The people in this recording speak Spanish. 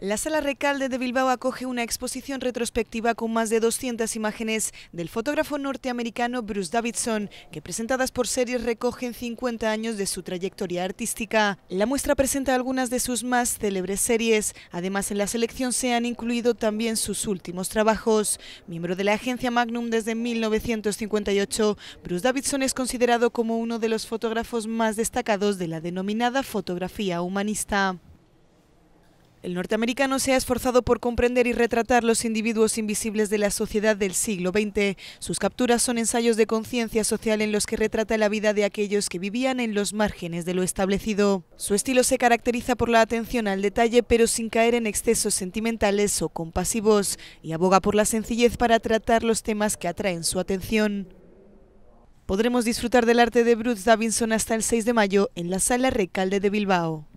La Sala Recalde de Bilbao acoge una exposición retrospectiva con más de 200 imágenes del fotógrafo norteamericano Bruce Davidson, que presentadas por series recogen 50 años de su trayectoria artística. La muestra presenta algunas de sus más célebres series. Además, en la selección se han incluido también sus últimos trabajos. Miembro de la agencia Magnum desde 1958, Bruce Davidson es considerado como uno de los fotógrafos más destacados de la denominada fotografía humanista. El norteamericano se ha esforzado por comprender y retratar los individuos invisibles de la sociedad del siglo XX. Sus capturas son ensayos de conciencia social en los que retrata la vida de aquellos que vivían en los márgenes de lo establecido. Su estilo se caracteriza por la atención al detalle, pero sin caer en excesos sentimentales o compasivos, y aboga por la sencillez para tratar los temas que atraen su atención. Podremos disfrutar del arte de Bruce Davinson hasta el 6 de mayo en la Sala Recalde de Bilbao.